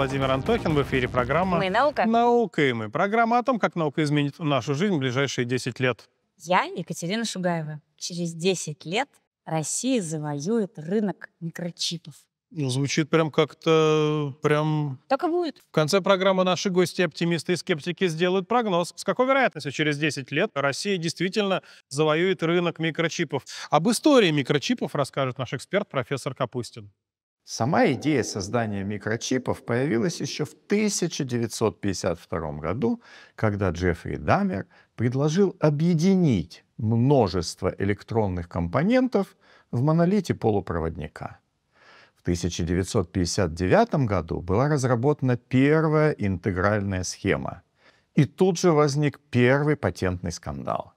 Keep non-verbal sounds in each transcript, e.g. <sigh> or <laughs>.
Владимир Антохин. В эфире программа «Мы наука». «Наука и мы». Программа о том, как наука изменит нашу жизнь в ближайшие 10 лет. Я Екатерина Шугаева. Через 10 лет Россия завоюет рынок микрочипов. Ну, звучит прям как-то прям... Так и будет. В конце программы наши гости, оптимисты и скептики, сделают прогноз. С какой вероятностью через 10 лет Россия действительно завоюет рынок микрочипов? Об истории микрочипов расскажет наш эксперт профессор Капустин. Сама идея создания микрочипов появилась еще в 1952 году, когда Джеффри Дамер предложил объединить множество электронных компонентов в монолите полупроводника. В 1959 году была разработана первая интегральная схема. И тут же возник первый патентный скандал.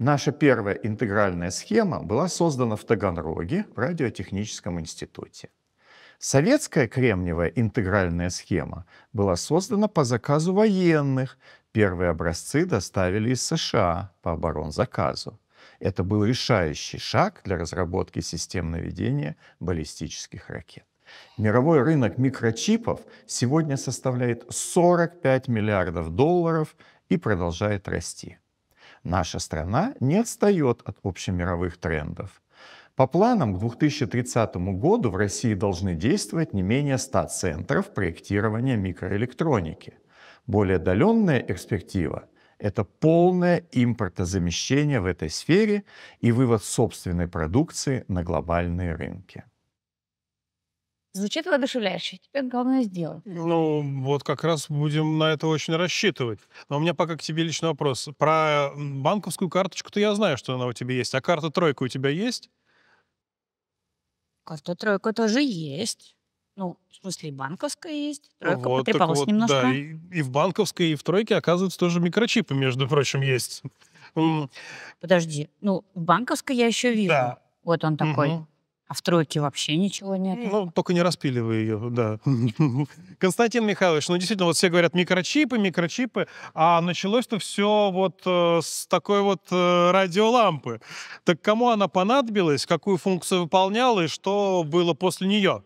Наша первая интегральная схема была создана в Таганроге в радиотехническом институте. Советская кремниевая интегральная схема была создана по заказу военных. Первые образцы доставили из США по оборонзаказу. Это был решающий шаг для разработки систем наведения баллистических ракет. Мировой рынок микрочипов сегодня составляет 45 миллиардов долларов и продолжает расти. Наша страна не отстает от общемировых трендов. По планам, к 2030 году в России должны действовать не менее 100 центров проектирования микроэлектроники. Более отдаленная перспектива – это полное импортозамещение в этой сфере и вывод собственной продукции на глобальные рынки. Звучит воодушевляюще. Теперь главное сделать. Ну, вот как раз будем на это очень рассчитывать. Но у меня пока к тебе личный вопрос. Про банковскую карточку-то я знаю, что она у тебя есть. А карта тройка у тебя есть? Карта тройка тоже есть. Ну, в смысле, и банковская есть. Тройка вот, потрепалась вот, немножко. Да, и, и в банковской, и в тройке, оказывается, тоже микрочипы, между прочим, есть. Подожди, ну, в банковской я еще вижу. Да. Вот он такой. Угу. А в тройке вообще ничего нет. Ну, только не распиливай ее, да. <laughs> Константин Михайлович, ну действительно, вот все говорят микрочипы, микрочипы, а началось-то все вот э, с такой вот э, радиолампы. Так кому она понадобилась, какую функцию выполняла и что было после нее?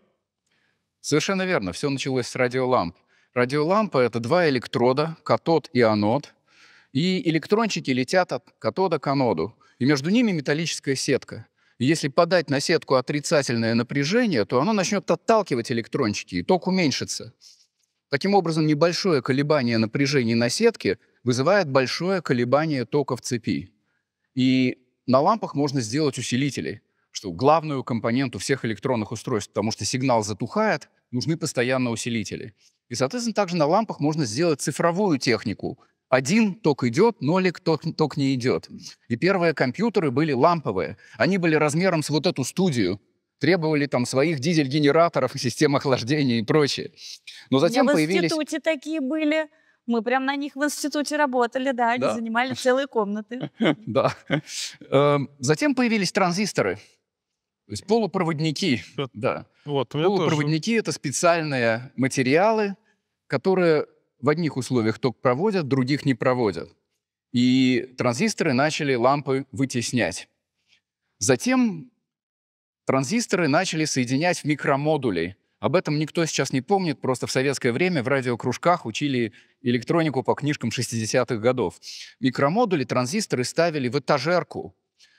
Совершенно верно, все началось с радиоламп. Радиолампа — это два электрода, катод и анод, и электрончики летят от катода к аноду, и между ними металлическая сетка. Если подать на сетку отрицательное напряжение, то оно начнет отталкивать электрончики, и ток уменьшится. Таким образом, небольшое колебание напряжения на сетке вызывает большое колебание тока в цепи. И на лампах можно сделать усилители, что главную компоненту всех электронных устройств, потому что сигнал затухает, нужны постоянно усилители. И, соответственно, также на лампах можно сделать цифровую технику, один ток идет, нолик ток, ток не идет. И первые компьютеры были ламповые. Они были размером с вот эту студию, требовали там своих дизель-генераторов, систем охлаждения и прочее. Но затем появились... В институте такие были. Мы прям на них в институте работали, да, они да. занимали целые комнаты. <laughs> Да. Эм, затем появились транзисторы. То есть полупроводники, да. Вот, полупроводники — это специальные материалы, которые в одних условиях ток проводят, в других не проводят. И транзисторы начали лампы вытеснять. Затем транзисторы начали соединять в микромодули. Об этом никто сейчас не помнит, просто в советское время в радиокружках учили электронику по книжкам 60-х годов. Микромодули транзисторы ставили в этажерку,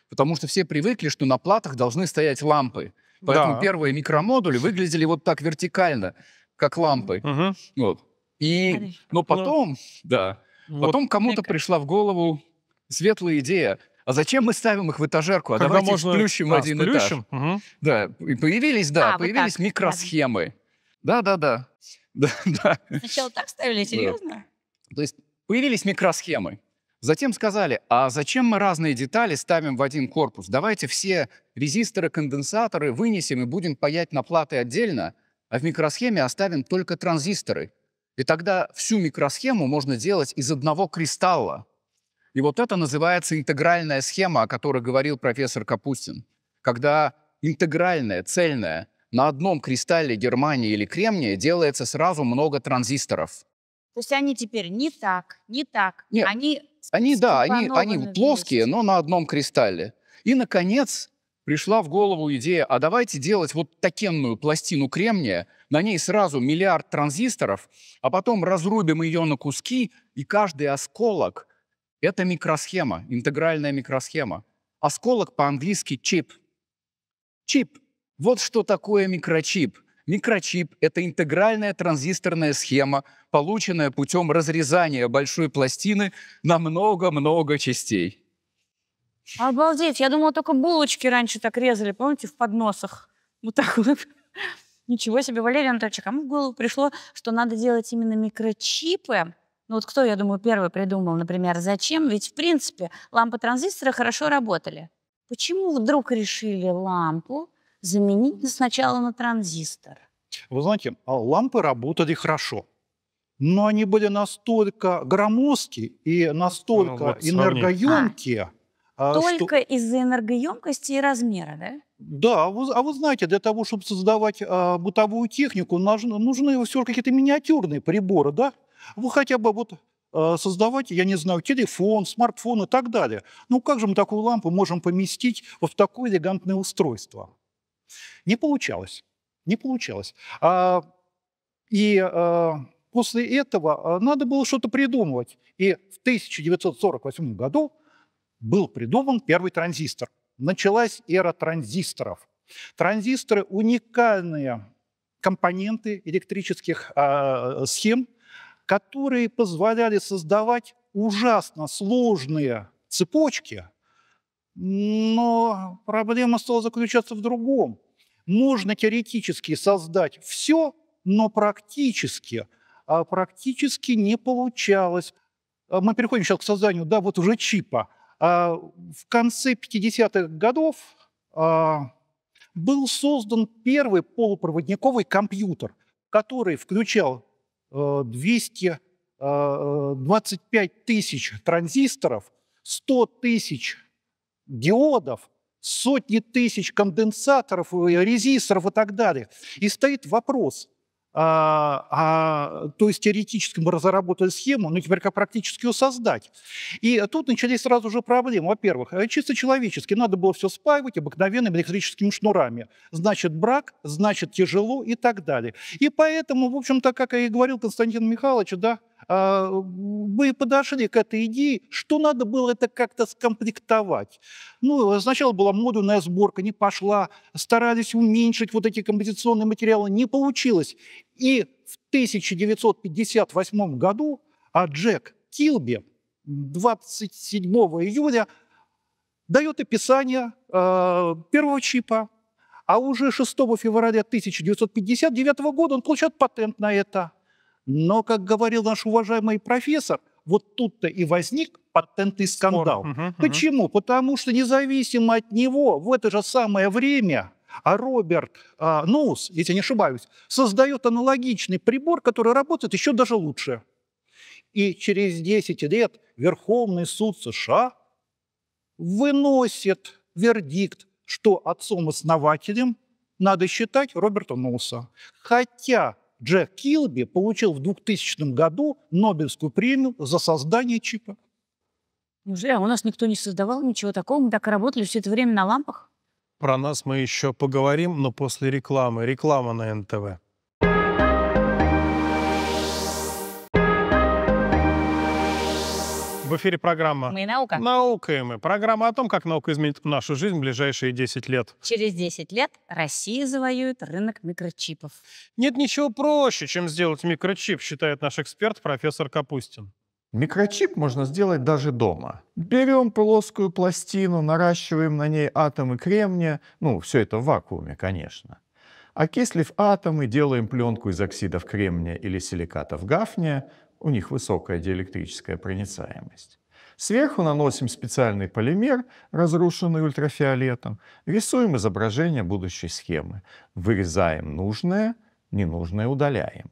потому что все привыкли, что на платах должны стоять лампы. Поэтому да. первые микромодули выглядели вот так вертикально, как лампы. Угу. Вот. И, но ну, ну, потом, но... да, вот потом кому-то пришла в голову светлая идея. А зачем мы ставим их в этажерку? А Когда давайте можно... сплющим а, один включим? этаж. Угу. Да, и появились, да, а, появились вот микросхемы. Да-да-да. Да-да. <laughs> Сначала так ставили, серьезно? Да. То есть появились микросхемы. Затем сказали, а зачем мы разные детали ставим в один корпус? Давайте все резисторы, конденсаторы вынесем и будем паять на платы отдельно, а в микросхеме оставим только транзисторы – и тогда всю микросхему можно делать из одного кристалла. И вот это называется интегральная схема, о которой говорил профессор Капустин. Когда интегральная, цельная, на одном кристалле германии или кремния делается сразу много транзисторов. То есть они теперь не так, не так. Нет, они, они да, они, они плоские, но на одном кристалле. И, наконец, пришла в голову идея, а давайте делать вот такенную пластину кремния, на ней сразу миллиард транзисторов, а потом разрубим ее на куски, и каждый осколок – это микросхема, интегральная микросхема. Осколок по-английски чип. Чип. Вот что такое микрочип. Микрочип – это интегральная транзисторная схема, полученная путем разрезания большой пластины на много-много частей. Обалдеть, я думала, только булочки раньше так резали, помните, в подносах. Вот так <laughs> вот. Ничего себе, Валерий Анатольевич, а кому в голову пришло, что надо делать именно микрочипы? Ну вот кто, я думаю, первый придумал, например, зачем? Ведь, в принципе, лампы транзистора хорошо работали. Почему вдруг решили лампу заменить сначала на транзистор? Вы знаете, а лампы работали хорошо но они были настолько громоздкие и настолько ну, вот, энергоемкие, а. А Только что... из-за энергоемкости и размера, да? Да, а вы, а вы знаете, для того, чтобы создавать а, бытовую технику, нужны, нужны все какие-то миниатюрные приборы, да? Вы хотя бы вот а, создавать, я не знаю, телефон, смартфон и так далее. Ну как же мы такую лампу можем поместить вот в такое элегантное устройство? Не получалось. Не получалось. А, и а, после этого а, надо было что-то придумывать. И в 1948 году был придуман первый транзистор. Началась эра транзисторов. Транзисторы – уникальные компоненты электрических э, схем, которые позволяли создавать ужасно сложные цепочки, но проблема стала заключаться в другом. Можно теоретически создать все, но практически, а практически не получалось. А мы переходим сейчас к созданию, да, вот уже чипа – а в конце 50-х годов а, был создан первый полупроводниковый компьютер, который включал 225 э, а, тысяч транзисторов, 100 тысяч диодов, сотни тысяч конденсаторов, э, резисторов и так далее. И стоит вопрос – а, а, то есть теоретически мы разработали схему, но теперь как практически ее создать. И тут начались сразу же проблемы. Во-первых, э, чисто человечески надо было все спаивать обыкновенными электрическими шнурами. Значит, брак, значит, тяжело и так далее. И поэтому, в общем-то, как я и говорил Константин Михайлович, да, а, мы подошли к этой идее, что надо было это как-то скомплектовать. Ну, а сначала была модульная сборка, не пошла, старались уменьшить вот эти композиционные материалы, не получилось. И в 1958 году а Джек Килби 27 июля дает описание э, первого чипа, а уже 6 февраля 1959 года он получает патент на это – но, как говорил наш уважаемый профессор, вот тут-то и возник патентный скандал. Спор. Угу, Почему? Потому что независимо от него в это же самое время а Роберт а, Ноус, если не ошибаюсь, создает аналогичный прибор, который работает еще даже лучше. И через 10 лет Верховный суд США выносит вердикт, что отцом-основателем надо считать Роберта Ноуса. Хотя Джек Килби получил в 2000 году Нобелевскую премию за создание чипа. Неужели? А у нас никто не создавал ничего такого? Мы так и работали все это время на лампах? Про нас мы еще поговорим, но после рекламы. Реклама на НТВ. В эфире программа «Мы наука». Наука и мы. Программа о том, как наука изменит нашу жизнь в ближайшие 10 лет. Через 10 лет Россия завоюет рынок микрочипов. Нет ничего проще, чем сделать микрочип, считает наш эксперт профессор Капустин. Микрочип можно сделать даже дома. Берем плоскую пластину, наращиваем на ней атомы кремния, ну, все это в вакууме, конечно. Окислив атомы, делаем пленку из оксидов кремния или силикатов гафния, у них высокая диэлектрическая проницаемость. Сверху наносим специальный полимер, разрушенный ультрафиолетом, рисуем изображение будущей схемы, вырезаем нужное, ненужное удаляем.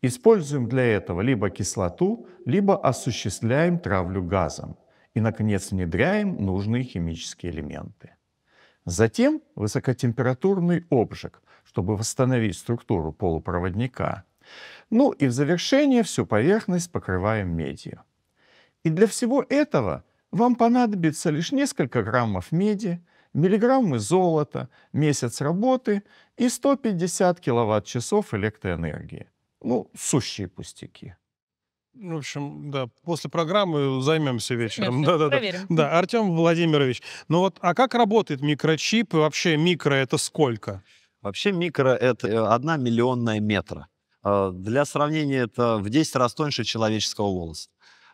Используем для этого либо кислоту, либо осуществляем травлю газом. И, наконец, внедряем нужные химические элементы. Затем высокотемпературный обжиг, чтобы восстановить структуру полупроводника – ну и в завершение всю поверхность покрываем медью. И для всего этого вам понадобится лишь несколько граммов меди, миллиграммы золота, месяц работы и 150 киловатт-часов электроэнергии. Ну, сущие пустяки. В общем, да, после программы займемся вечером. Да, да, да. да, Артем Владимирович, ну вот, а как работает микрочип? И вообще микро это сколько? Вообще микро это э, одна миллионная метра. Э, для сравнения, это в 10 раз тоньше человеческого волоса.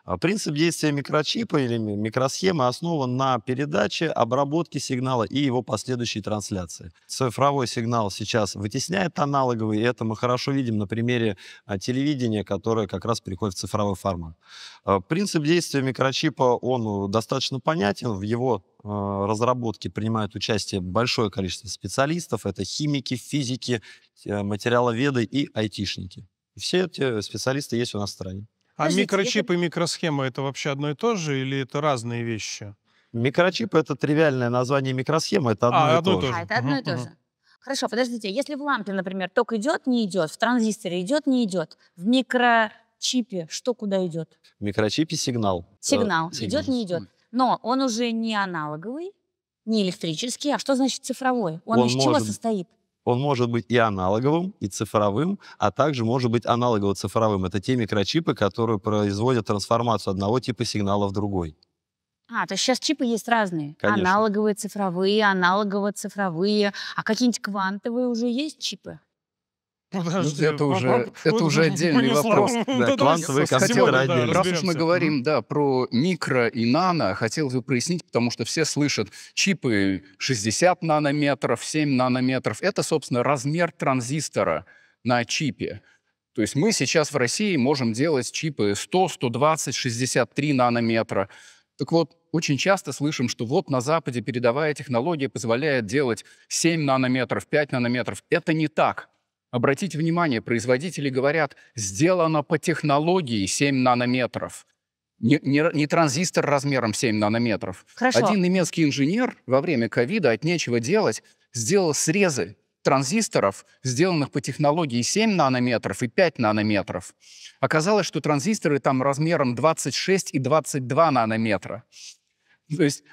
А принцип действия микрочипа или микросхемы основан на передаче, обработке сигнала и его последующей трансляции. Цифровой сигнал сейчас вытесняет аналоговый, и это мы хорошо видим на примере а, телевидения, которое как раз переходит в цифровой формат. А, принцип действия микрочипа, он э, достаточно понятен, в его э, разработке принимают участие большое количество специалистов, это химики, физики, э, материаловеды и айтишники. Все эти специалисты есть у нас в стране. А Подождите, микрочип я... и микросхема это вообще одно и то же или это разные вещи? Микрочип это тривиальное название микросхемы, это одно, а, и, одно то же. А, это одно и то же. Хорошо, подождите, если в лампе, например, ток идет, не идет, в транзисторе идет, не идет, в микрочипе что куда идет? В микрочипе сигнал. Сигнал, э, сигнал. идет, не идет. Но он уже не аналоговый, не электрический, а что значит цифровой? Он, он из может... чего состоит? Он может быть и аналоговым, и цифровым, а также может быть аналогово-цифровым. Это те микрочипы, которые производят трансформацию одного типа сигнала в другой. А, то есть сейчас чипы есть разные. Конечно. Аналоговые, цифровые, аналогово-цифровые. А какие-нибудь квантовые уже есть чипы? Ну, Подожди, это уже, вопрос, это уже отдельный вопрос. Да, квантовые компьютеры да, Раз уж мы говорим да, про микро и нано, хотел бы прояснить, потому что все слышат чипы 60 нанометров, 7 нанометров. Это, собственно, размер транзистора на чипе. То есть мы сейчас в России можем делать чипы 100, 120, 63 нанометра. Так вот, очень часто слышим, что вот на Западе передовая технология позволяет делать 7 нанометров, 5 нанометров. Это не так. Обратите внимание, производители говорят, сделано по технологии 7 нанометров. Не, не, не транзистор размером 7 нанометров. Хорошо. Один немецкий инженер во время ковида от нечего делать сделал срезы транзисторов, сделанных по технологии 7 нанометров и 5 нанометров. Оказалось, что транзисторы там размером 26 и 22 нанометра. То есть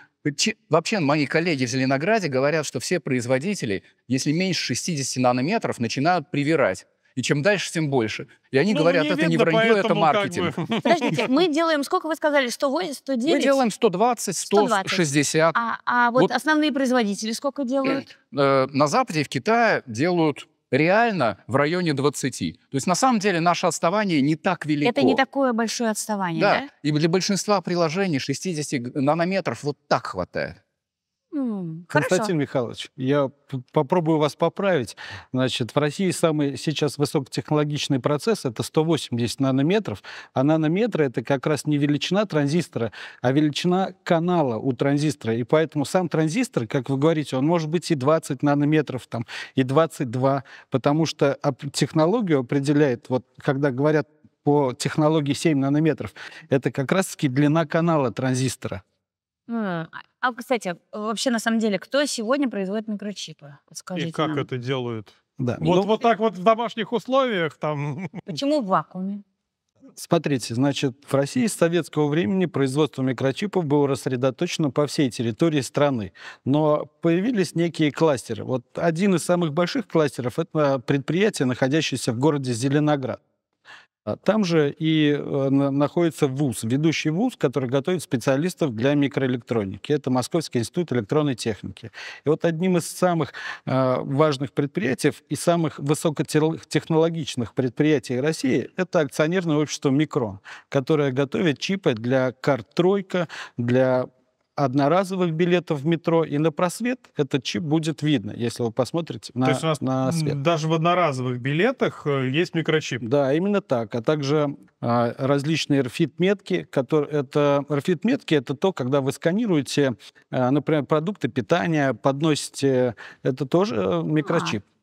Вообще мои коллеги в Зеленограде говорят, что все производители, если меньше 60 нанометров, начинают привирать. И чем дальше, тем больше. И они ну, говорят, это видно, не вранье, поэтому, это маркетинг. Как бы. <laughs> Подождите, мы делаем, сколько вы сказали, 100, 109? Мы делаем 120, 120. 160. А, а вот, вот основные производители сколько делают? Э, на Западе и в Китае делают реально в районе 20. То есть на самом деле наше отставание не так велико. Это не такое большое отставание, да? да? И для большинства приложений 60 нанометров вот так хватает. Ну, Константин Хорошо. Михайлович, я попробую вас поправить. Значит, в России самый сейчас высокотехнологичный процесс – это 180 нанометров, а нанометры – это как раз не величина транзистора, а величина канала у транзистора. И поэтому сам транзистор, как вы говорите, он может быть и 20 нанометров, там, и 22, потому что технологию определяет, вот когда говорят по технологии 7 нанометров, это как раз-таки длина канала транзистора. А, а кстати, а, вообще на самом деле, кто сегодня производит микрочипы? Скажите И как нам. это делают? Да. Вот, ну, вот так вот в домашних условиях там. <laughs> Почему в вакууме? Смотрите, значит, в России с советского времени производство микрочипов было рассредоточено по всей территории страны. Но появились некие кластеры. Вот один из самых больших кластеров – это предприятие, находящееся в городе Зеленоград. А, там же и э, находится ВУЗ, ведущий ВУЗ, который готовит специалистов для микроэлектроники. Это Московский институт электронной техники. И вот одним из самых а, важных предприятий и самых высокотехнологичных предприятий России это акционерное общество «Микрон», которое готовит чипы для карт «Тройка», для одноразовых билетов в метро и на просвет этот чип будет видно, если вы посмотрите на, То есть у нас на свет. Даже в одноразовых билетах э, есть микрочип. Да, именно так. А также а, различные RFID-метки. Которые, это, RFID-метки — это то, когда вы сканируете, а, например, продукты питания, подносите. Это тоже э, микрочип. А.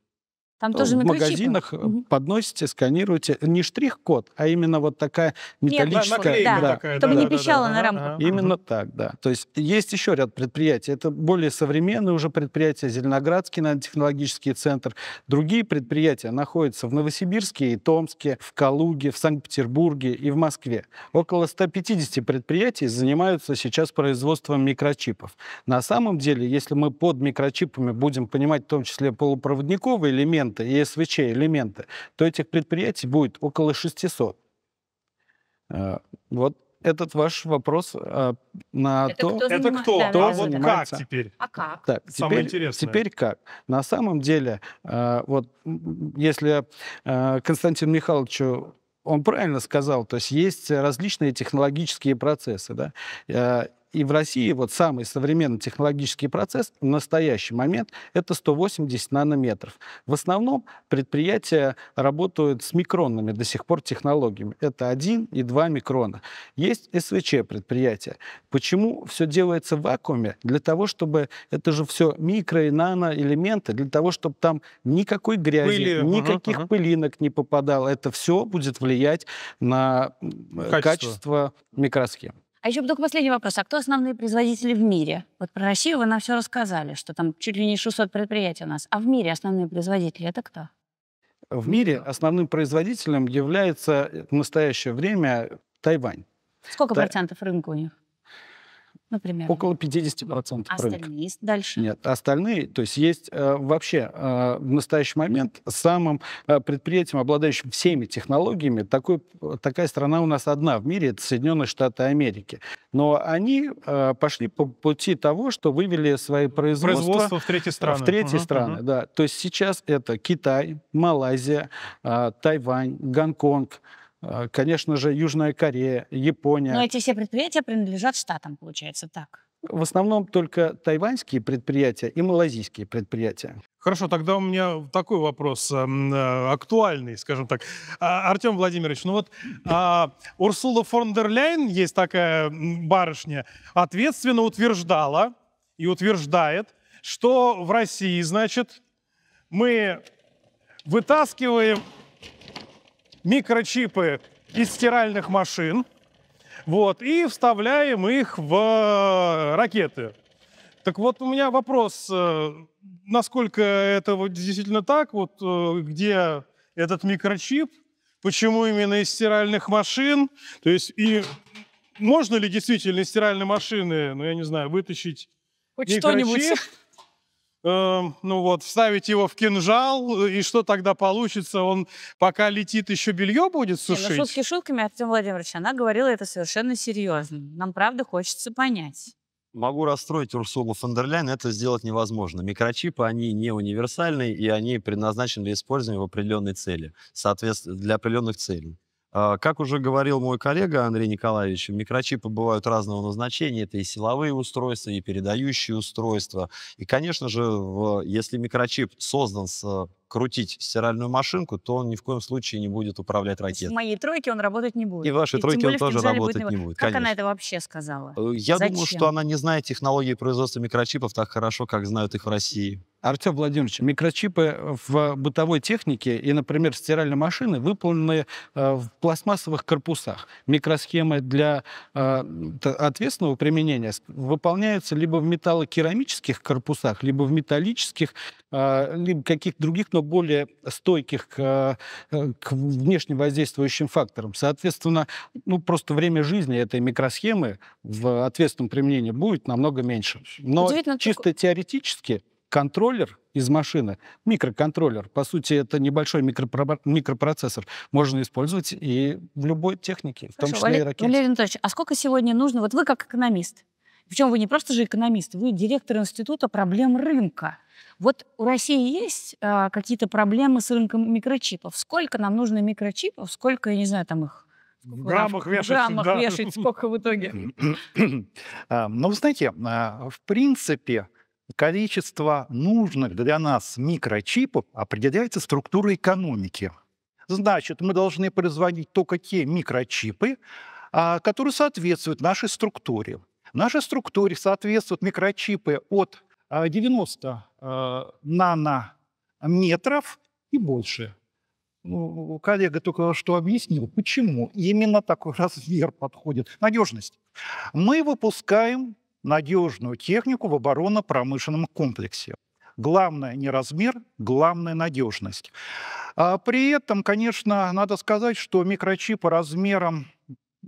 Там э, тоже в магазинах угу. подносите, сканируете. Не штрих-код, а именно вот такая металлическая... Нет, да, да. Такая, чтобы да, не пищала да, на рамку. Ага. Именно угу. так, да. То есть есть еще ряд предприятий. Это более современные уже предприятия, Зеленоградский технологический центр. Другие предприятия находятся в Новосибирске и Томске, в Калуге, в Санкт-Петербурге и в Москве. Около 150 предприятий занимаются сейчас производством микрочипов. На самом деле, если мы под микрочипами будем понимать в том числе полупроводниковый элемент, элементы, ЕСВЧ элементы, то этих предприятий будет около 600. Э, вот этот ваш вопрос э, на это то, кто это кто, кто да, вот как теперь? А как? Так, Самое теперь, интересное. Теперь как? На самом деле, э, вот если Константин Михайловичу он правильно сказал, то есть есть различные технологические процессы, да. И в России вот самый современный технологический процесс в настоящий момент это 180 нанометров. В основном предприятия работают с микронными до сих пор технологиями. Это 1 и 2 микрона. Есть СВЧ предприятия. Почему все делается в вакууме? Для того, чтобы это же все микро и наноэлементы, для того, чтобы там никакой грязи, Пыли. никаких ага, ага. пылинок не попадало. Это все будет влиять на качество, качество микросхем. А еще только последний вопрос. А кто основные производители в мире? Вот про Россию вы нам все рассказали, что там чуть ли не 600 предприятий у нас. А в мире основные производители это кто? В мире основным производителем является в настоящее время Тайвань. Сколько Та... процентов рынка у них? Например? Около 50% а остальные рынка. дальше? Нет, остальные, то есть есть э, вообще э, в настоящий момент самым э, предприятием, обладающим всеми технологиями, такой, такая страна у нас одна в мире, это Соединенные Штаты Америки. Но они э, пошли по пути того, что вывели свои производства Производство в третьи страны. В третьи угу, страны, угу. да. То есть сейчас это Китай, Малайзия, э, Тайвань, Гонконг, а, конечно же, Южная Корея, Япония. Но эти все предприятия принадлежат штатам, получается, так? В основном только тайваньские предприятия и малазийские предприятия. Хорошо, тогда у меня такой вопрос эм, э, актуальный, скажем так. А, Артем Владимирович, ну вот а, Урсула фон дер Ляйн, есть такая барышня, ответственно утверждала и утверждает, что в России, значит, мы вытаскиваем микрочипы из стиральных машин. Вот, и вставляем их в э, ракеты. Так вот, у меня вопрос, э, насколько это вот действительно так, вот э, где этот микрочип, почему именно из стиральных машин, то есть и можно ли действительно из стиральной машины, ну я не знаю, вытащить Хоть что-нибудь. Эм, ну вот, вставить его в кинжал, э, и что тогда получится? Он пока летит, еще белье будет сушить? Не, ну, шутки шутками, Артем Владимирович, она говорила это совершенно серьезно. Нам правда хочется понять. Могу расстроить Урсулу фон дер это сделать невозможно. Микрочипы, они не универсальны, и они предназначены для использования в определенной цели, соответственно, для определенных целей. А, как уже говорил мой коллега Андрей Николаевич, микрочипы бывают разного назначения. Это и силовые устройства, и передающие устройства. И, конечно же, если микрочип создан с крутить стиральную машинку, то он ни в коем случае не будет управлять ракетой. В моей тройке он работать не будет. И в вашей и тройке он тоже работать будет... не будет. Как конечно. она это вообще сказала? Э, я Зачем? думаю, что она не знает технологии производства микрочипов так хорошо, как знают их в России. Артем Владимирович, микрочипы в бытовой технике и, например, стиральной машины выполнены э, в пластмассовых корпусах. Микросхемы для э, ответственного применения выполняются либо в металлокерамических корпусах, либо в металлических, а, либо каких-то других, но более стойких к, а, э, к внешне воздействующим факторам. Соответственно, ну, просто время жизни этой микросхемы в ответственном применении будет намного меньше. Но чисто так... теоретически контроллер из машины, микроконтроллер, по сути, это небольшой микропро- микропроцессор, можно использовать и в любой технике, Хорошо, в том числе Валер... и ракете. Валерий Анатольевич, а сколько сегодня нужно, вот вы как экономист, причем вы не просто же экономист, вы директор Института проблем рынка. Вот у России есть а, какие-то проблемы с рынком микрочипов? Сколько нам нужно микрочипов? Сколько, я не знаю, там их в граммах вешать. В граммах да. вешать сколько в итоге? А, ну, вы знаете, а, в принципе, количество нужных для нас микрочипов определяется структурой экономики. Значит, мы должны производить только те микрочипы, а, которые соответствуют нашей структуре. Нашей структуре соответствуют микрочипы от 90 а, а, нанометров и больше. Ну, коллега только что объяснил, почему именно такой <laughs> размер подходит. Надежность. Мы выпускаем надежную технику в оборонно-промышленном комплексе. Главное не размер, главное надежность. А, при этом, конечно, надо сказать, что микрочипы размером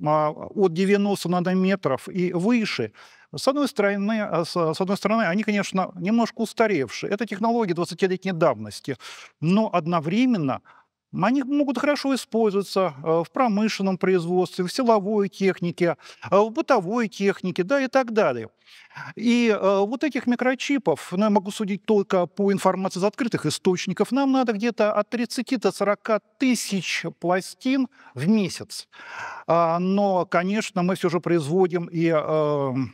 а, от 90 нанометров и выше, с одной, стороны, а, с одной стороны, они, конечно, немножко устаревшие. Это технологии 20-летней давности, но одновременно они могут хорошо использоваться э, в промышленном производстве, в силовой технике, э, в бытовой технике да, и так далее. И э, вот этих микрочипов, ну, я могу судить только по информации из открытых источников, нам надо где-то от 30 до 40 тысяч пластин в месяц. А, но, конечно, мы все же производим и эм,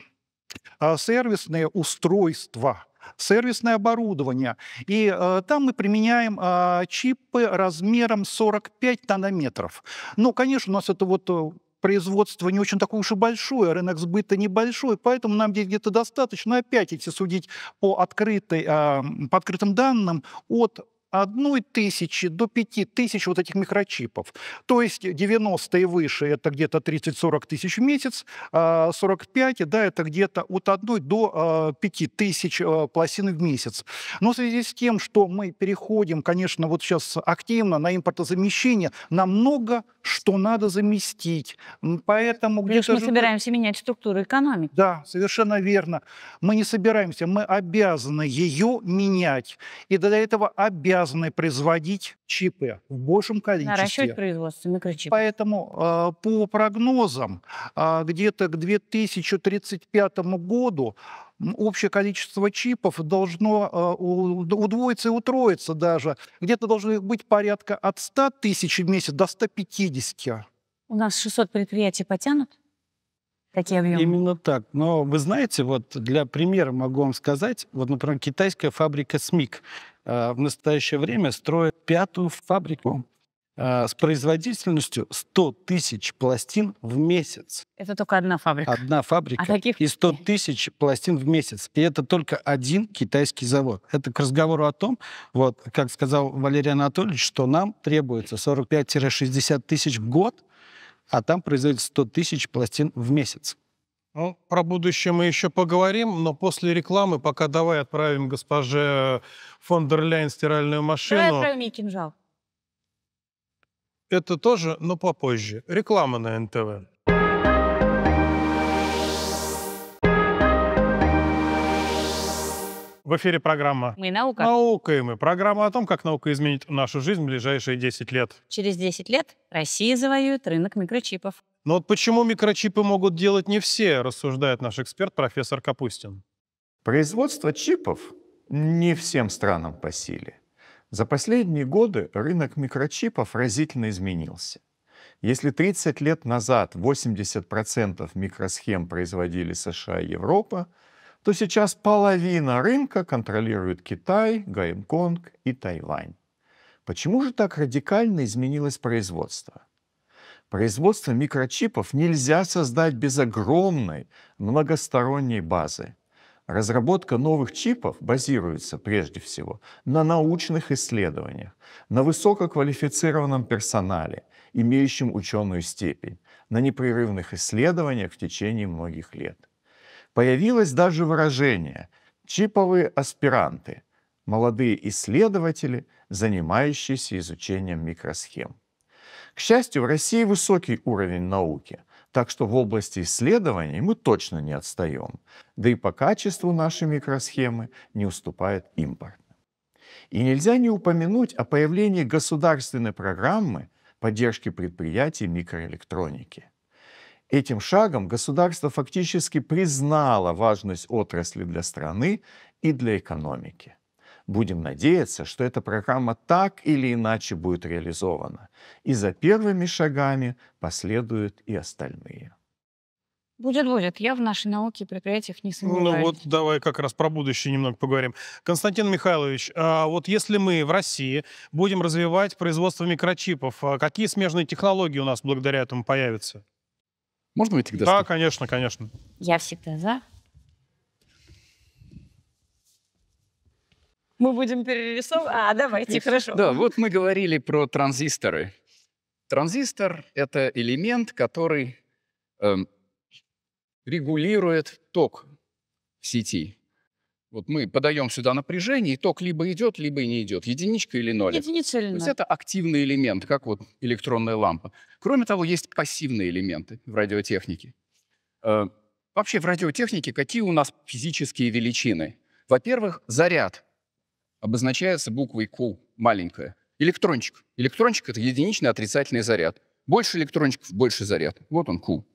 сервисные устройства, сервисное оборудование. И э, там мы применяем э, чипы размером 45 нанометров. Но, конечно, у нас это вот э, производство не очень такое уж и большое, рынок сбыта небольшой, поэтому нам где-то достаточно, опять, если судить по, открытой, э, по открытым данным, от одной тысячи до пяти тысяч вот этих микрочипов. То есть 90 и выше – это где-то 30-40 тысяч в месяц, 45, а да, это где-то от одной до а, пяти тысяч а, пластин в месяц. Но в связи с тем, что мы переходим, конечно, вот сейчас активно на импортозамещение, намного что надо заместить. Поэтому Плюс мы же... собираемся менять структуру экономики. Да, совершенно верно. Мы не собираемся, мы обязаны ее менять. И для этого обязаны обязаны производить чипы в большем количестве. Наращивать производство микрочипов. Поэтому э, по прогнозам э, где-то к 2035 году общее количество чипов должно э, удвоиться и утроиться даже. Где-то должно их быть порядка от 100 тысяч в месяц до 150. У нас 600 предприятий потянут? Такие объемы. Именно так. Но вы знаете, вот для примера могу вам сказать, вот, например, китайская фабрика СМИК. Э, в настоящее время строят пятую фабрику э, с производительностью 100 тысяч пластин в месяц. Это только одна фабрика? Одна фабрика а таких... и 100 тысяч пластин в месяц. И это только один китайский завод. Это к разговору о том, вот, как сказал Валерий Анатольевич, что нам требуется 45-60 тысяч в год, а там производится 100 тысяч пластин в месяц. Ну, про будущее мы еще поговорим, но после рекламы пока давай отправим госпоже фон дер Ляйн стиральную машину. Давай отправим ей кинжал. Это тоже, но попозже. Реклама на НТВ. В эфире программа «Мы наука». Наука и мы. Программа о том, как наука изменит нашу жизнь в ближайшие 10 лет. Через 10 лет Россия завоюет рынок микрочипов. Но вот почему микрочипы могут делать не все, рассуждает наш эксперт профессор Капустин. Производство чипов не всем странам по силе. За последние годы рынок микрочипов разительно изменился. Если 30 лет назад 80% микросхем производили США и Европа, то сейчас половина рынка контролирует Китай, Гонконг и Тайвань. Почему же так радикально изменилось производство? Производство микрочипов нельзя создать без огромной многосторонней базы. Разработка новых чипов базируется прежде всего на научных исследованиях, на высококвалифицированном персонале, имеющем ученую степень, на непрерывных исследованиях в течение многих лет. Появилось даже выражение «чиповые аспиранты» – молодые исследователи, занимающиеся изучением микросхем. К счастью, в России высокий уровень науки, так что в области исследований мы точно не отстаем. Да и по качеству наши микросхемы не уступает импорт. И нельзя не упомянуть о появлении государственной программы поддержки предприятий микроэлектроники. Этим шагом государство фактически признало важность отрасли для страны и для экономики. Будем надеяться, что эта программа так или иначе будет реализована, и за первыми шагами последуют и остальные. Будет, будет. Я в нашей науке и предприятиях не сомневаюсь. Ну вот давай как раз про будущее немного поговорим. Константин Михайлович, а вот если мы в России будем развивать производство микрочипов, а какие смежные технологии у нас благодаря этому появятся? Можно ведь тогда? Да, конечно, конечно. Я всегда за. Мы будем перерисовывать. А, давайте, хорошо. Да, вот мы говорили про транзисторы. Транзистор — это элемент, который эм, регулирует ток в сети. Вот мы подаем сюда напряжение, и ток либо идет, либо не идет. Единичка или ноль. Единица или ноль. То есть это активный элемент, как вот электронная лампа. Кроме того, есть пассивные элементы в радиотехнике. Э, вообще в радиотехнике какие у нас физические величины? Во-первых, заряд — обозначается буквой Q, маленькая. Электрончик. Электрончик — это единичный отрицательный заряд. Больше электрончиков — больше заряд. Вот он, Q.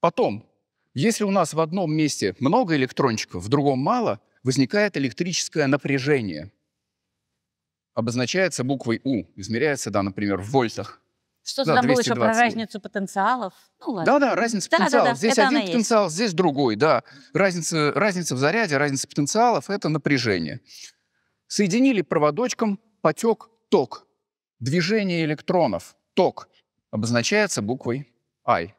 Потом, если у нас в одном месте много электрончиков, в другом мало, возникает электрическое напряжение. Обозначается буквой U. Измеряется, да, например, в вольтах. Что да, там было еще про разницу потенциалов? Ну, ладно. Да, да, разница да, потенциалов. Да, да, здесь один потенциал, есть. здесь другой, да. Разница, разница в заряде, разница потенциалов – это напряжение. Соединили проводочком, потек ток. Движение электронов, ток, обозначается буквой I.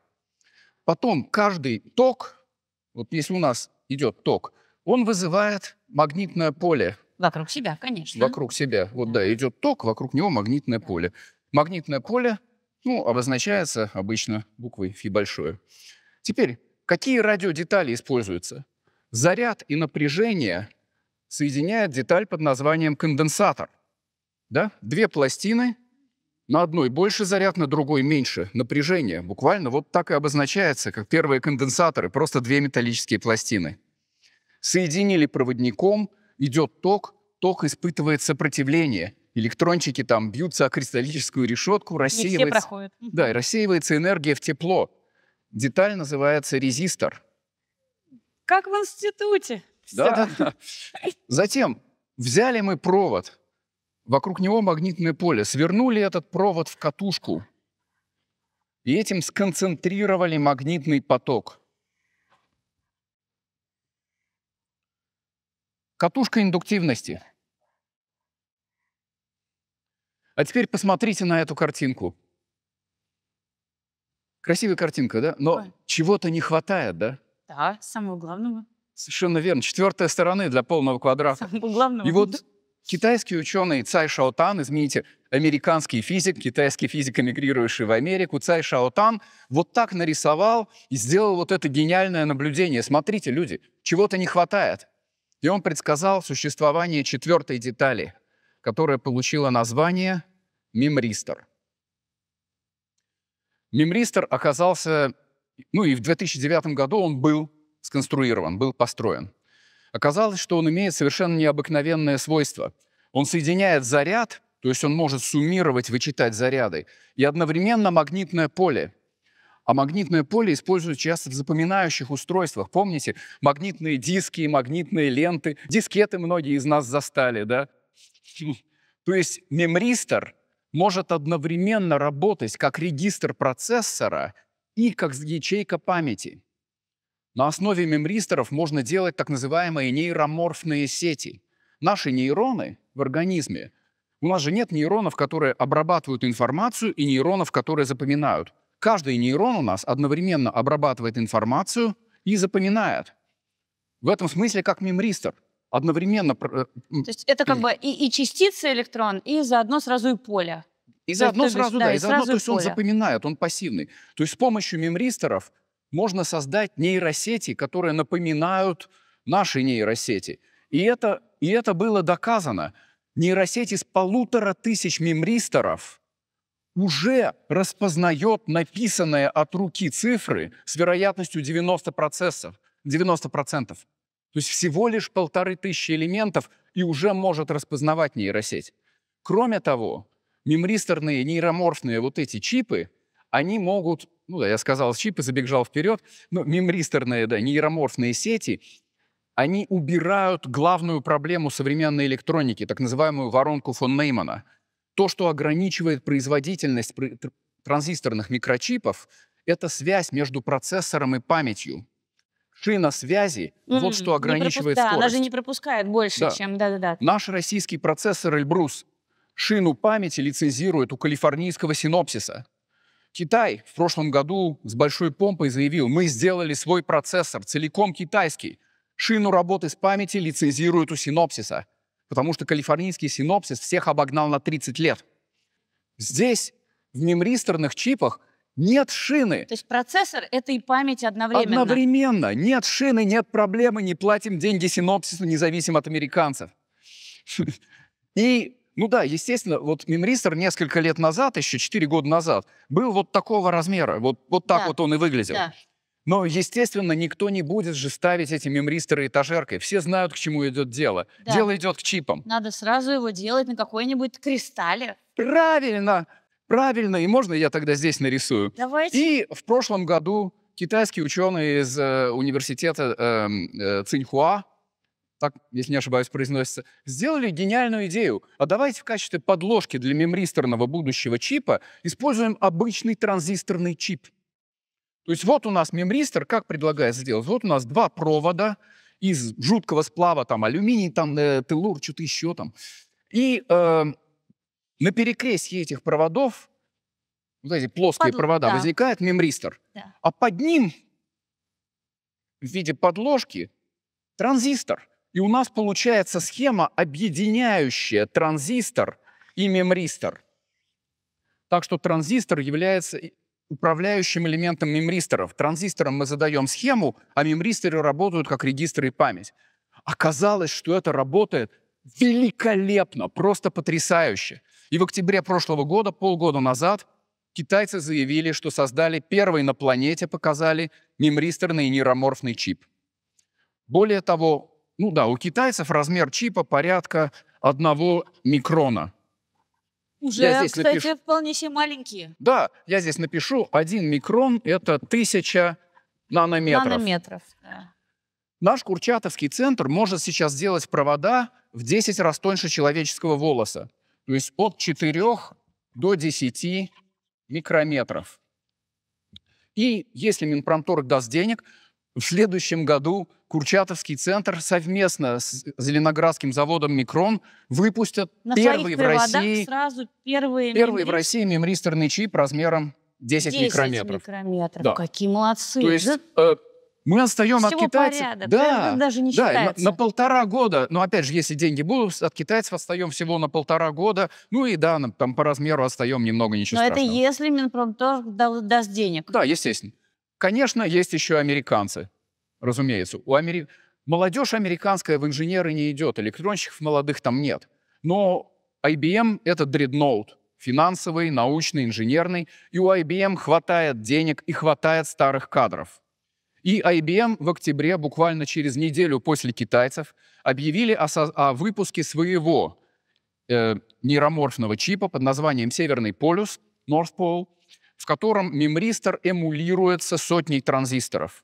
Потом каждый ток, вот если у нас идет ток, он вызывает магнитное поле. Вокруг себя, конечно. Вокруг себя. Вот да, да идет ток, вокруг него магнитное да. поле. Магнитное поле ну, обозначается обычно буквой фи большое. Теперь, какие радиодетали используются? Заряд и напряжение соединяет деталь под названием конденсатор. Да? Две пластины, на одной больше заряд, на другой меньше. Напряжение буквально вот так и обозначается, как первые конденсаторы, просто две металлические пластины. Соединили проводником, идет ток, ток испытывает сопротивление. Электрончики там бьются о кристаллическую решетку, рассеивается... все Да, и рассеивается энергия в тепло. Деталь называется резистор. Как в институте. Да. Затем взяли мы провод, вокруг него магнитное поле, свернули этот провод в катушку и этим сконцентрировали магнитный поток. Катушка индуктивности. А теперь посмотрите на эту картинку. Красивая картинка, да? Но чего-то не хватает, да? Да, самого главного. Совершенно верно. Четвертая сторона для полного квадрата. Главного. И вот китайский ученый Цай Шаотан, извините, американский физик, китайский физик, эмигрирующий в Америку, Цай Шаотан вот так нарисовал и сделал вот это гениальное наблюдение. Смотрите, люди, чего-то не хватает. И он предсказал существование четвертой детали, которая получила название мемристор. Мемристор оказался, ну и в 2009 году он был сконструирован, был построен. Оказалось, что он имеет совершенно необыкновенное свойство. Он соединяет заряд, то есть он может суммировать, вычитать заряды, и одновременно магнитное поле. А магнитное поле используют часто в запоминающих устройствах. Помните, магнитные диски, и магнитные ленты, дискеты многие из нас застали, да? То есть мемристор может одновременно работать как регистр процессора и как ячейка памяти – на основе мемристоров можно делать так называемые нейроморфные сети. Наши нейроны в организме, у нас же нет нейронов, которые обрабатывают информацию, и нейронов, которые запоминают. Каждый нейрон у нас одновременно обрабатывает информацию и запоминает. В этом смысле как мемристор одновременно... Э, то есть это как бы и, и частица электрон, и заодно сразу и поле. И заодно то, сразу, да, и, да, и заодно, то есть он запоминает, он пассивный. То есть с помощью мемристоров можно создать нейросети, которые напоминают наши нейросети. И это, и это было доказано. Нейросеть из полутора тысяч мемристоров уже распознает написанные от руки цифры с вероятностью 90%. Процессов, 90%. То есть всего лишь полторы тысячи элементов и уже может распознавать нейросеть. Кроме того, мемристорные нейроморфные вот эти чипы, они могут ну да, я сказал чипы и забегал вперед, но мемристерные, да, нейроморфные сети, они убирают главную проблему современной электроники, так называемую воронку фон Неймана. То, что ограничивает производительность транзисторных микрочипов, это связь между процессором и памятью. Шина связи mm-hmm. вот что ограничивает пропу... скорость. Да, она же не пропускает больше, да. чем... Да-да-да. Наш российский процессор Эльбрус шину памяти лицензирует у калифорнийского синопсиса. Китай в прошлом году с большой помпой заявил, мы сделали свой процессор целиком китайский. Шину работы с памяти лицензируют у синопсиса, потому что калифорнийский синопсис всех обогнал на 30 лет. Здесь в мемристорных чипах нет шины. То есть процессор — это и память одновременно? Одновременно. Нет шины, нет проблемы, не платим деньги синопсису, независимо от американцев. <laughs> И ну да, естественно, вот мемристер несколько лет назад, еще 4 года назад, был вот такого размера, вот, вот так да. вот он и выглядел. Да. Но, естественно, никто не будет же ставить эти мемристеры этажеркой. Все знают, к чему идет дело. Да. Дело идет к чипам. Надо сразу его делать на какой-нибудь кристалле. Правильно! Правильно! И можно я тогда здесь нарисую? Давайте. И в прошлом году китайские ученые из э, университета э, э, Циньхуа так, если не ошибаюсь, произносится, сделали гениальную идею. А давайте в качестве подложки для мемристорного будущего чипа используем обычный транзисторный чип. То есть вот у нас мемристор, как предлагается сделать, вот у нас два провода из жуткого сплава, там, алюминий, там, э, телур, что-то еще там. И э, на перекрестье этих проводов, вот эти плоские Под... провода, да. возникает мемристор. Да. А под ним в виде подложки транзистор – и у нас получается схема, объединяющая транзистор и мемристор. Так что транзистор является управляющим элементом мемристоров. Транзистором мы задаем схему, а мемристоры работают как регистры и память. Оказалось, что это работает великолепно, просто потрясающе. И в октябре прошлого года, полгода назад, китайцы заявили, что создали первый на планете, показали мемристорный нейроморфный чип. Более того, ну да, у китайцев размер чипа порядка одного микрона. Уже, я здесь кстати, напишу... вполне себе маленькие. Да, я здесь напишу, один микрон – это тысяча нанометров. Нанометров, да. Наш Курчатовский центр может сейчас сделать провода в 10 раз тоньше человеческого волоса. То есть от 4 до 10 микрометров. И если Минпромторг даст денег, в следующем году Курчатовский центр совместно с Зеленоградским заводом «Микрон» выпустят На первый в России, сразу первые, первые мемри... в России мемристорный чип размером 10, 10 микрометров. микрометров. Да. Какие молодцы. То есть, э, мы отстаем Всего от китайцев. Порядок, да, даже не да, на, на полтора года. Но ну, опять же, если деньги будут, от китайцев отстаем всего на полтора года. Ну и да, там по размеру отстаем немного, ничего Но страшного. это если Минпромторг даст денег. Да, естественно. Конечно, есть еще американцы разумеется. У Амери... Молодежь американская в инженеры не идет, электронщиков молодых там нет. Но IBM эм — это дредноут, финансовый, научный, инженерный, и у IBM эм хватает денег и хватает старых кадров. И IBM эм в октябре, буквально через неделю после китайцев, объявили о, со- о выпуске своего э, нейроморфного чипа под названием «Северный полюс» North Pole, в котором мемристор эмулируется сотней транзисторов.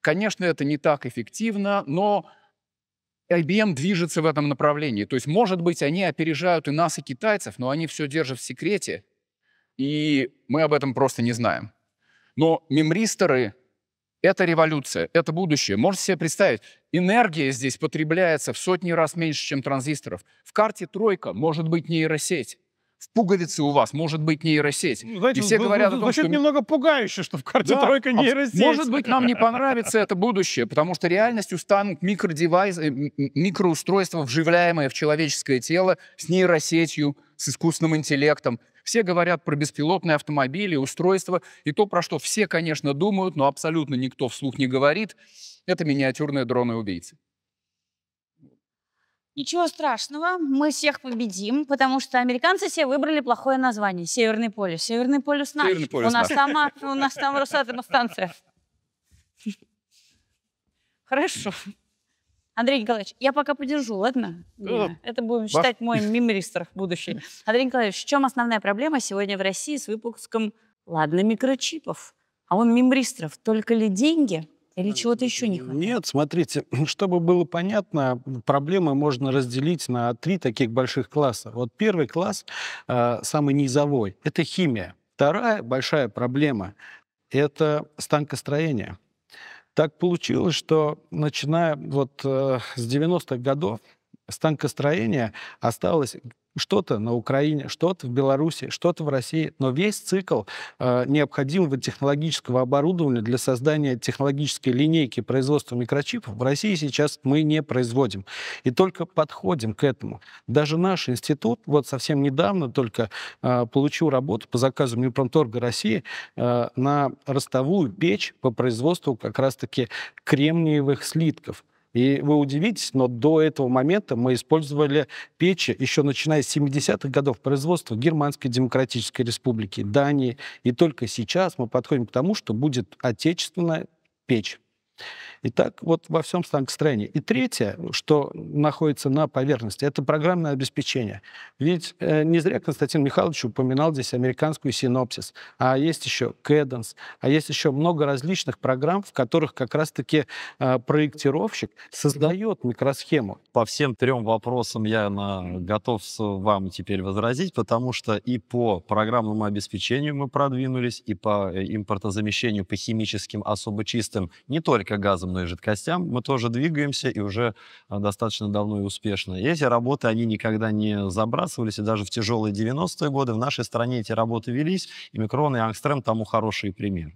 Конечно, это не так эффективно, но IBM движется в этом направлении. То есть, может быть, они опережают и нас, и китайцев, но они все держат в секрете, и мы об этом просто не знаем. Но мемристоры — это революция, это будущее. Можете себе представить, энергия здесь потребляется в сотни раз меньше, чем транзисторов. В карте тройка может быть нейросеть в пуговице у вас может быть нейросеть. Ну, знаете, и все говорят о том, что... немного пугающе, что в карте да, тройка нейросеть. Может быть, нам не понравится это будущее, потому что реальностью станут микродевайс, э, микроустройства, вживляемые в человеческое тело с нейросетью, с искусственным интеллектом. Все говорят про беспилотные автомобили, устройства, и то, про что все, конечно, думают, но абсолютно никто вслух не говорит, это миниатюрные дроны-убийцы. Ничего страшного, мы всех победим, потому что американцы все выбрали плохое название. Северный полюс. Северный полюс наш. Северный полюс у, нас Там, а, у нас там Росатомостанция. Хорошо. Андрей Николаевич, я пока подержу, ладно? Это будем считать мой мемористр будущий. Андрей Николаевич, в чем основная проблема сегодня в России с выпуском, ладно, микрочипов, а он мемристров, только ли деньги – или чего-то еще не хватает? Нет, смотрите, <clears throat> чтобы было понятно, проблемы можно разделить на три таких больших класса. Вот первый класс, а, самый низовой, это химия. Вторая большая проблема – это станкостроение. Так получилось, что начиная вот э, с 90-х годов станкостроения осталось что-то на Украине, что-то в Беларуси, что-то в России, но весь цикл э, необходимого технологического оборудования для создания технологической линейки производства микрочипов в России сейчас мы не производим. И только подходим к этому. Даже наш институт, вот совсем недавно только э, получил работу по заказу Минпромторга России э, на ростовую печь по производству как раз-таки кремниевых слитков. И вы удивитесь, но до этого момента мы использовали печи еще начиная с 70-х годов производства Германской Демократической Республики, Дании. И только сейчас мы подходим к тому, что будет отечественная печь. И так вот во всем станкостроении. И третье, что находится на поверхности, это программное обеспечение. Ведь э, не зря Константин Михайлович упоминал здесь американскую синопсис, а есть еще кэденс, а есть еще много различных программ, в которых как раз-таки э, проектировщик создает микросхему. По всем трем вопросам я на... готов вам теперь возразить, потому что и по программному обеспечению мы продвинулись, и по э, импортозамещению, по химическим особо чистым, не только только газом, но и жидкостям, мы тоже двигаемся и уже а, достаточно давно и успешно. И эти работы, они никогда не забрасывались, и даже в тяжелые 90-е годы в нашей стране эти работы велись, и Микрон и Ангстрем тому хороший пример.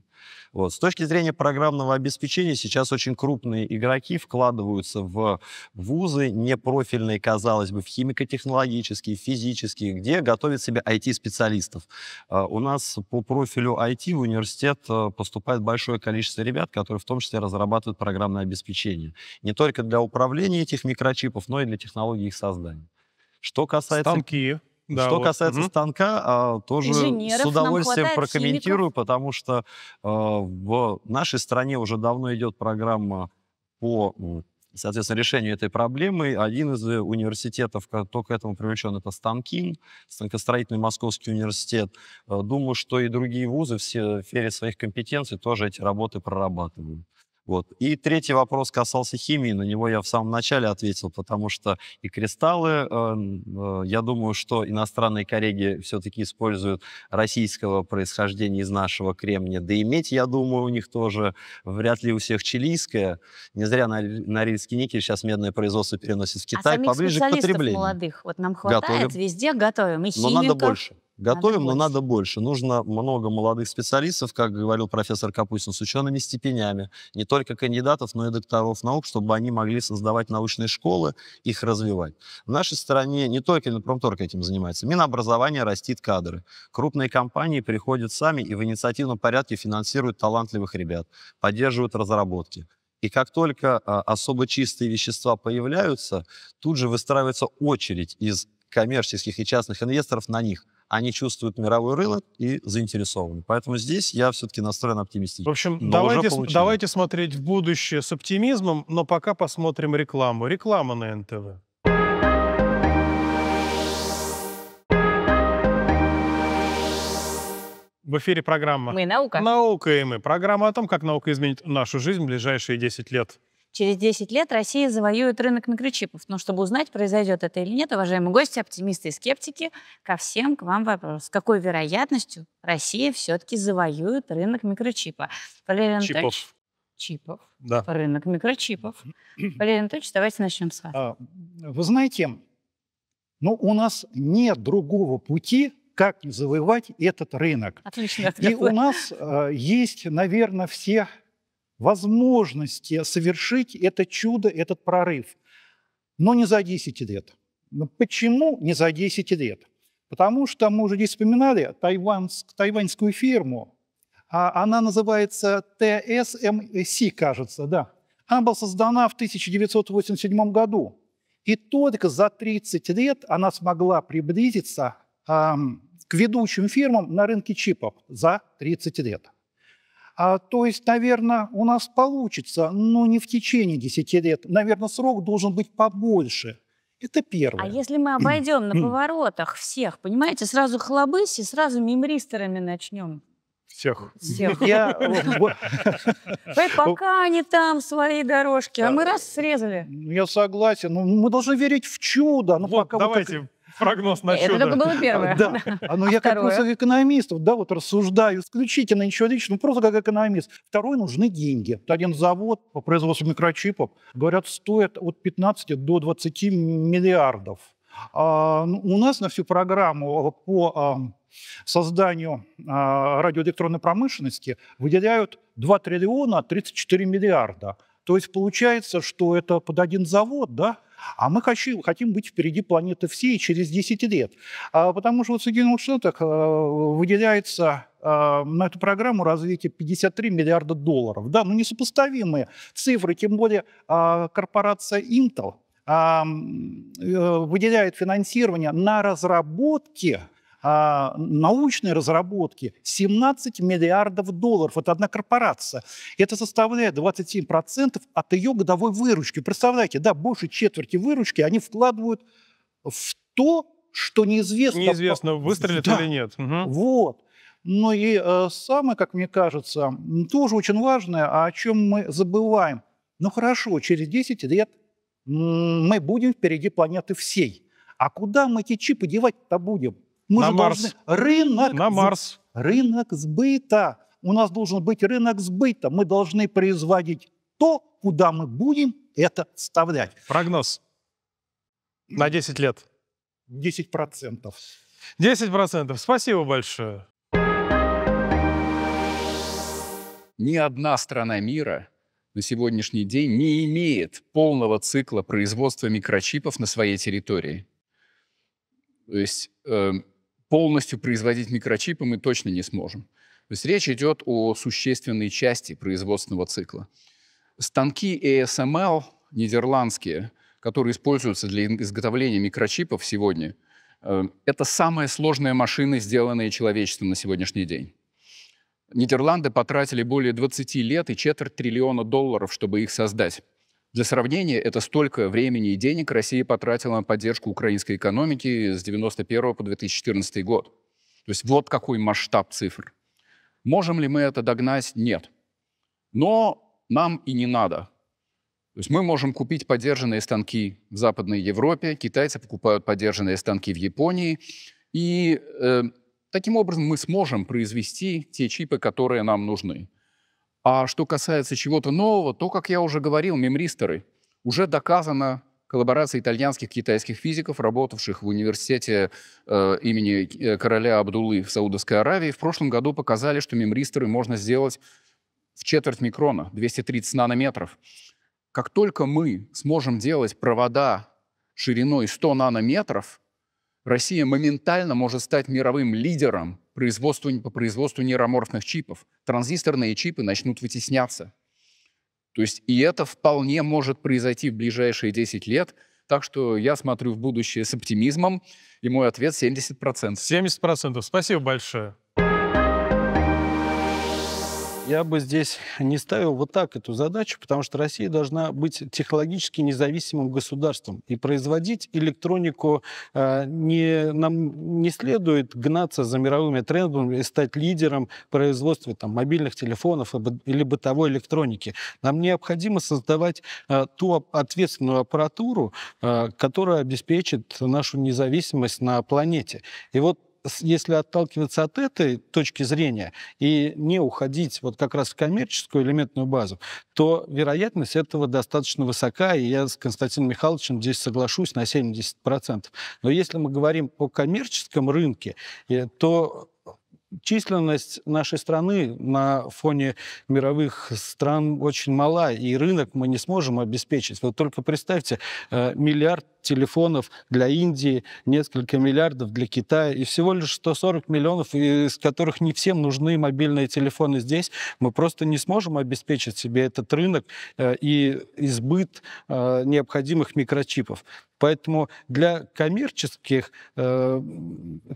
Вот. С точки зрения программного обеспечения, сейчас очень крупные игроки вкладываются в вузы непрофильные, казалось бы, в химико-технологические, физические, где готовят себе IT-специалистов. А, у нас по профилю IT в университет а, поступает большое количество ребят, которые в том числе разрабатывают программное обеспечение. Не только для управления этих микрочипов, но и для технологий их создания. Что касается... Станки. Да, что вот. касается угу. станка, а, тоже Инженеров с удовольствием прокомментирую, химиков. потому что а, в нашей стране уже давно идет программа по соответственно, решению этой проблемы. Один из э, университетов, кто к этому привлечен, это Станкин, Станкостроительный Московский университет. Э, думаю, что и другие вузы все в сфере своих компетенций тоже эти работы прорабатывают. Вот. И третий вопрос касался химии. На него я в самом начале ответил, потому что и кристаллы, э, э я думаю, что иностранные коллеги все-таки используют российского происхождения из нашего кремния. Да и медь, я думаю, у них тоже вряд ли у всех чилийская. Не зря на Норильский никель сейчас медное производство переносит в а Китай, а поближе к потреблению. молодых, вот нам хватает готовим. везде, готовим. И химиков, Но надо больше. Готовим, надо но надо больше. Нужно много молодых специалистов, как говорил профессор Капустин, с учеными степенями, не только кандидатов, но и докторов наук, чтобы они могли создавать научные школы, их развивать. В нашей стране не только Минпромторг этим занимается. Минобразование растит кадры. Крупные компании приходят сами и в инициативном порядке финансируют талантливых ребят, поддерживают разработки. И как только а, особо чистые вещества появляются, тут же выстраивается очередь из коммерческих и частных инвесторов на них они чувствуют мировой рынок и заинтересованы. Поэтому здесь я все-таки настроен оптимистично. В общем, давайте, давайте смотреть в будущее с оптимизмом, но пока посмотрим рекламу. Реклама на НТВ. В эфире программа «Мы наука». «Наука и мы». Программа о том, как наука изменит нашу жизнь в ближайшие 10 лет через 10 лет Россия завоюет рынок микрочипов. Но ну, чтобы узнать, произойдет это или нет, уважаемые гости, оптимисты и скептики, ко всем к вам вопрос. С какой вероятностью Россия все-таки завоюет рынок микрочипа? Валерий Чипов. Анатольевич, чипов, да. рынок микрочипов. <clears throat> Валерий Анатольевич, давайте начнем с вас. А, вы знаете, ну, у нас нет другого пути, как завоевать этот рынок. Отлично. И у нас э, есть, наверное, все возможности совершить это чудо, этот прорыв, но не за 10 лет. Почему не за 10 лет? Потому что мы уже здесь вспоминали тайванск, тайваньскую фирму, а она называется TSMC, кажется, да. Она была создана в 1987 году. И только за 30 лет она смогла приблизиться эм, к ведущим фирмам на рынке чипов за 30 лет. А, то есть, наверное, у нас получится, но не в течение 10 лет. Наверное, срок должен быть побольше. Это а первое. А если мы обойдем на поворотах всех, понимаете, сразу хлобысь и сразу мемристерами начнем? Всех. Всех. Я... <laughs> Вы пока они там свои дорожки, а, а мы раз срезали. Я согласен. Ну, мы должны верить в чудо. Ну, вот, пока давайте прогноз на чудо. Это только было первое. А, да. <laughs> а Но ну, я а как экономист, да, вот рассуждаю исключительно ничего личного, ну, просто как экономист. Второй нужны деньги. Один завод по производству микрочипов, говорят, стоит от 15 до 20 миллиардов. А, ну, у нас на всю программу по а, созданию а, радиоэлектронной промышленности выделяют 2 триллиона 34 миллиарда. То есть получается, что это под один завод, да, а мы хочу, хотим быть впереди планеты всей через 10 лет. А, потому что вот в Соединенных Штатах а, э, выделяется а, на эту программу развития 53 миллиарда долларов. Да, ну несопоставимые цифры, тем более а, корпорация Intel а, выделяет финансирование на разработки а, научной разработки 17 миллиардов долларов. Это одна корпорация. Это составляет 27% от ее годовой выручки. Представляете, да, больше четверти выручки они вкладывают в то, что неизвестно. Неизвестно, выстрелит да. или нет. Угу. Вот. Но и э, самое, как мне кажется, тоже очень важное, о чем мы забываем. Ну хорошо, через 10 лет мы будем впереди планеты всей. А куда мы эти чипы девать-то будем? Мы на же Марс. должны... Рынок... На Марс. Рынок сбыта. У нас должен быть рынок сбыта. Мы должны производить то, куда мы будем это вставлять. Прогноз на 10 лет. 10 процентов. 10 процентов. Спасибо большое. Ни одна страна мира на сегодняшний день не имеет полного цикла производства микрочипов на своей территории. То есть э, полностью производить микрочипы мы точно не сможем. То есть речь идет о существенной части производственного цикла. Станки ASML нидерландские, которые используются для изготовления микрочипов сегодня, э, это самая сложная машина, сделанная человечеством на сегодняшний день. Нидерланды потратили более 20 лет и четверть триллиона долларов, чтобы их создать. Для сравнения, это столько времени и денег Россия потратила на поддержку украинской экономики с 1991 по 2014 год. То есть вот какой масштаб цифр. Можем ли мы это догнать? Нет. Но нам и не надо. То есть мы можем купить поддержанные станки в Западной Европе, китайцы покупают поддержанные станки в Японии, и э, таким образом мы сможем произвести те чипы, которые нам нужны. А что касается чего-то нового, то, как я уже говорил, мемристоры. Уже доказана коллаборация итальянских китайских физиков, работавших в университете э, имени э, короля Абдуллы в Саудовской Аравии. В прошлом году показали, что мемристоры можно сделать в четверть микрона, 230 нанометров. Как только мы сможем делать провода шириной 100 нанометров, Россия моментально может стать мировым лидером производству, по производству нейроморфных чипов. Транзисторные чипы начнут вытесняться. То есть и это вполне может произойти в ближайшие 10 лет. Так что я смотрю в будущее с оптимизмом, и мой ответ 70%. 70%. Спасибо большое. Я бы здесь не ставил вот так эту задачу, потому что Россия должна быть технологически независимым государством. И производить электронику э, не, нам не следует гнаться за мировыми трендами и стать лидером производства там, мобильных телефонов или бытовой электроники. Нам необходимо создавать э, ту ответственную аппаратуру, э, которая обеспечит нашу независимость на планете. И вот если отталкиваться от этой точки зрения и не уходить вот как раз в коммерческую элементную базу, то вероятность этого достаточно высока, и я с Константином Михайловичем здесь соглашусь на 70%. Но если мы говорим о коммерческом рынке, э, то численность нашей страны на фоне мировых стран очень мала, и рынок мы не сможем обеспечить. Вот только представьте, э, миллиард телефонов для Индии, несколько миллиардов для Китая, и всего лишь 140 миллионов, из которых не всем нужны мобильные телефоны здесь. Мы просто не сможем обеспечить себе этот рынок э, и избыт э, необходимых микрочипов. Поэтому для коммерческих э,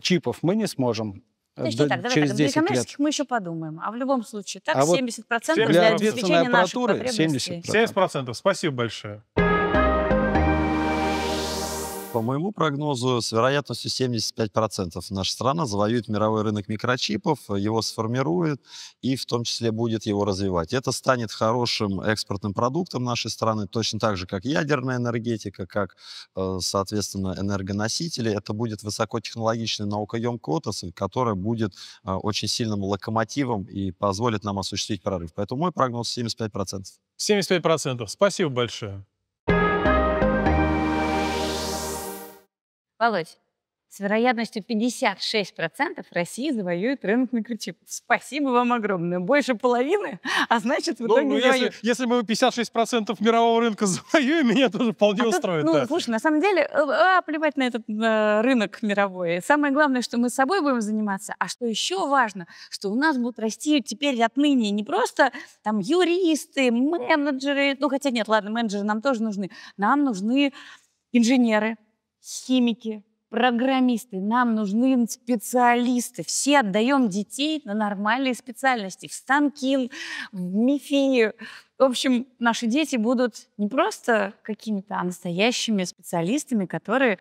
чипов мы не сможем Точнее до, так, давай через так, 10 для коммерческих лет. мы еще подумаем. А в любом случае, так, а 70% вот для обеспечения наших потребностей. 70%. 70%, спасибо большое. По моему прогнозу, с вероятностью 75% наша страна завоюет мировой рынок микрочипов, его сформирует и в том числе будет его развивать. Это станет хорошим экспортным продуктом нашей страны, точно так же, как ядерная энергетика, как, э, соответственно, энергоносители. Это будет высокотехнологичный, наукоемкий отрасль, которая будет э, очень сильным локомотивом и позволит нам осуществить прорыв. Поэтому мой прогноз 75%. 75%. Спасибо большое. Володь, с вероятностью 56% России завоюет рынок микрочипов. Спасибо вам огромное. Больше половины, а значит, в ну, итоге ну, ну, если, если мы 56% мирового рынка <laughs> завоюем, меня тоже вполне а устроит. Тут, ну, да. ну, слушай, на самом деле, э, а, плевать на этот а, рынок мировой. Самое главное, что мы с собой будем заниматься, а что еще важно, что у нас будут расти теперь отныне не просто там юристы, менеджеры, ну, хотя нет, ладно, менеджеры нам тоже нужны. Нам нужны инженеры, химики, программисты, нам нужны специалисты. Все отдаем детей на нормальные специальности, в станкин, в Мифи. В общем, наши дети будут не просто какими-то, а настоящими специалистами, которые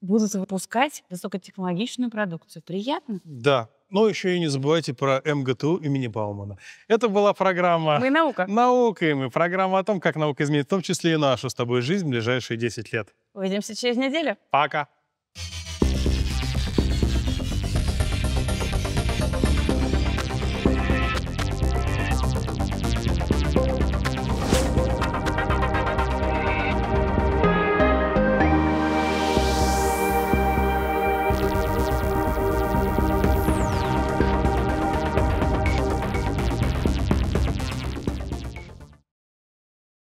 будут выпускать высокотехнологичную продукцию. Приятно? Да, но еще и не забывайте про МГТУ имени Баумана. Это была программа... Мы наука. Наука, и мы. Программа о том, как наука изменит в том числе и нашу с тобой жизнь в ближайшие 10 лет. Увидимся через неделю. Пока.